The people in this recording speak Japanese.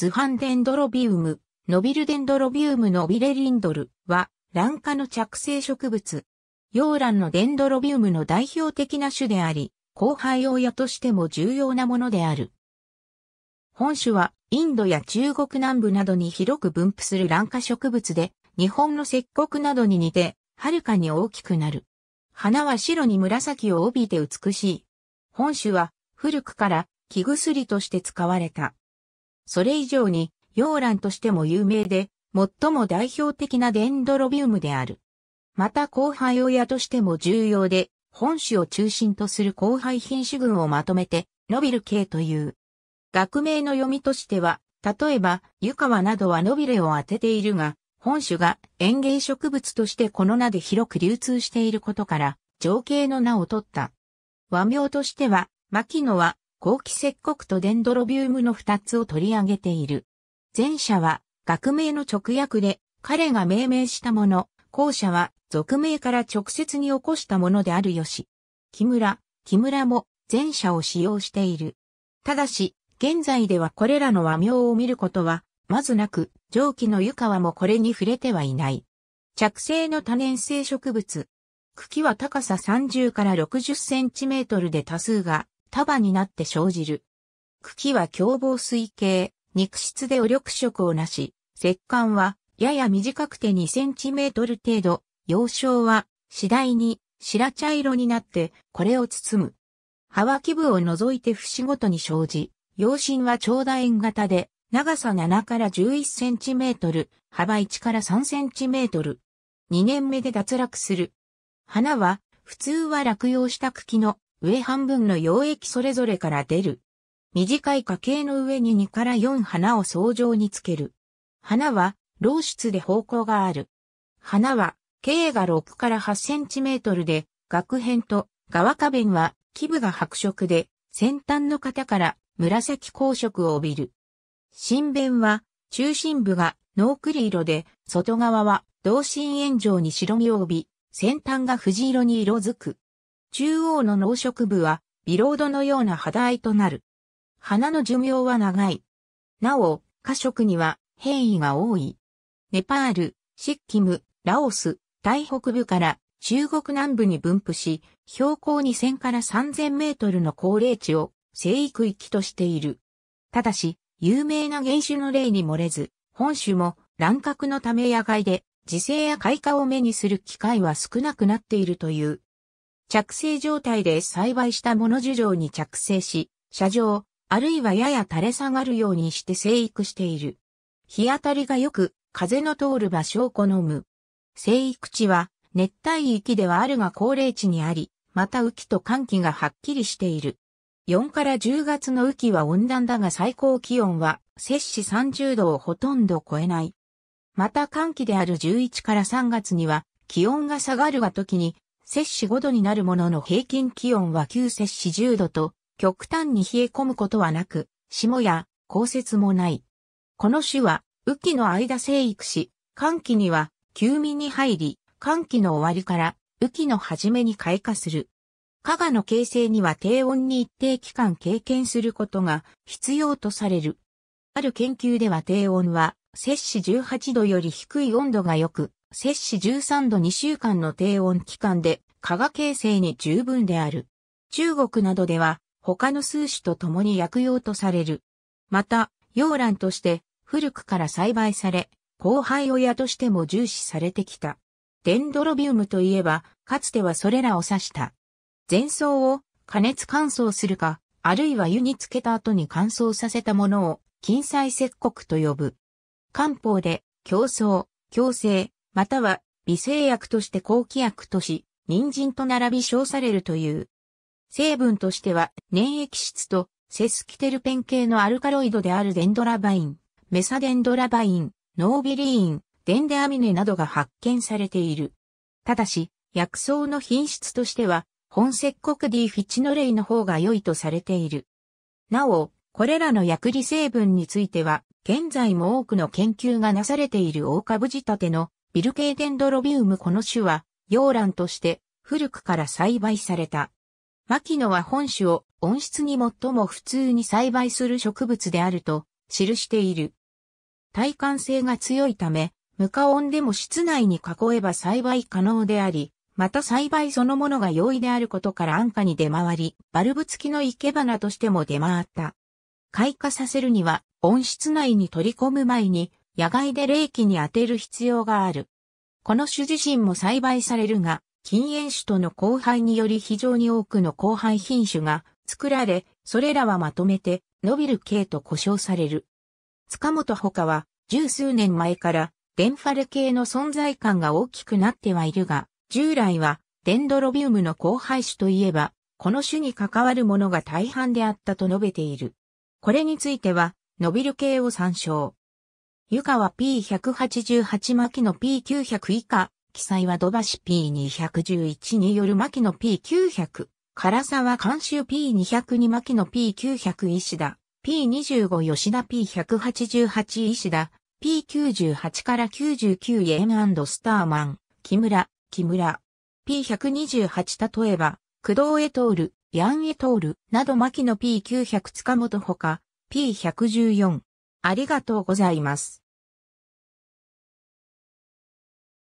ズ版ンデンドロビウム、ノビルデンドロビウムノビレリンドルは、卵化の着生植物。洋蘭のデンドロビウムの代表的な種であり、後輩親としても重要なものである。本種はインドや中国南部などに広く分布する卵化植物で、日本の石国などに似て、はるかに大きくなる。花は白に紫を帯びて美しい。本種は古くから木薬として使われた。それ以上に、洋蘭としても有名で、最も代表的なデンドロビウムである。また後輩親としても重要で、本種を中心とする後輩品種群をまとめて、伸びる系という。学名の読みとしては、例えば、湯川などは伸びれを当てているが、本種が園芸植物としてこの名で広く流通していることから、情景の名を取った。和名としては、牧野は後期石刻とデンドロビウムの二つを取り上げている。前者は学名の直訳で彼が命名したもの、後者は俗名から直接に起こしたものであるよし。木村、木村も前者を使用している。ただし、現在ではこれらの和名を見ることは、まずなく、上記の湯川もこれに触れてはいない。着生の多年生植物。茎は高さ30から60センチメートルで多数が束になって生じる。茎は凶暴水系、肉質で汚力色をなし、石管はやや短くて2センチメートル程度、幼少は次第に白茶色になってこれを包む。葉は基部を除いて節ごとに生じ、葉身は長楕円型で、長さ7から11センチメートル、幅1から3センチメートル。2年目で脱落する。花は、普通は落葉した茎の上半分の溶液それぞれから出る。短い花茎の上に2から4花を相乗につける。花は、漏出で方向がある。花は、径が6から8センチメートルで、額辺と側花弁は、基部が白色で、先端の型から紫光色を帯びる。新弁は、中心部が濃栗色で、外側は同心円状に白みを帯び、先端が藤色に色づく。中央の農植部は、ビロードのような肌合いとなる。花の寿命は長い。なお、花色には変異が多い。ネパール、シッキム、ラオス、大北部から中国南部に分布し、標高2000から3000メートルの高齢地を生育域としている。ただし、有名な原種の例に漏れず、本種も乱獲のため野外で自生や開花を目にする機会は少なくなっているという着生状態で栽培したもの樹状に着生し、車上、あるいはやや垂れ下がるようにして生育している。日当たりが良く、風の通る場所を好む。生育地は熱帯域ではあるが高齢地にあり、また雨季と寒季がはっきりしている。4から10月の雨季は温暖だが最高気温は摂氏30度をほとんど超えない。また寒季である11から3月には気温が下がるが時に摂氏5度になるものの平均気温は急摂氏10度と、極端に冷え込むことはなく、霜や降雪もない。この種は、雨季の間生育し、寒季には休眠に入り、寒季の終わりから雨季の初めに開花する。加賀の形成には低温に一定期間経験することが必要とされる。ある研究では低温は摂氏18度より低い温度が良く、摂氏13度2週間の低温期間で、加賀形成に十分である。中国などでは、他の数種と共に薬用とされる。また、洋蘭として古くから栽培され、後輩親としても重視されてきた。デンドロビウムといえば、かつてはそれらを指した。前奏を加熱乾燥するか、あるいは湯につけた後に乾燥させたものを、金彩石刻と呼ぶ。漢方で、競争、強制、または微生薬として後期薬とし、人参と並び称されるという。成分としては、粘液質とセスキテルペン系のアルカロイドであるデンドラバイン、メサデンドラバイン、ノービリーン、デンデアミネなどが発見されている。ただし、薬草の品質としては、本石国 D フィチノレイの方が良いとされている。なお、これらの薬理成分については、現在も多くの研究がなされている大株仕立てのビルケーデンドロビウムこの種は、洋蘭として古くから栽培された。牧野は本種を温室に最も普通に栽培する植物であると記している。耐寒性が強いため、無加温でも室内に囲えば栽培可能であり、また栽培そのものが容易であることから安価に出回り、バルブ付きの生け花としても出回った。開花させるには温室内に取り込む前に野外で冷気に当てる必要がある。この種自身も栽培されるが、禁煙種との交配により非常に多くの交配品種が作られ、それらはまとめて、伸びる系と呼称される。塚本他は、十数年前から、デンファル系の存在感が大きくなってはいるが、従来は、デンドロビウムの交配種といえば、この種に関わるものが大半であったと述べている。これについては、伸びる系を参照。湯川 P188 巻の P900 以下、記載は土橋 P211 による巻の P900、唐沢監修 p 2 0 2巻の P900 石田、P25 吉田 P188 石田、P98 から99イエンスターマン、木村、木村。P128 例えば、駆動エトール、ヤンエトールなど巻の P900 塚本ほか、P114、ありがとうございます。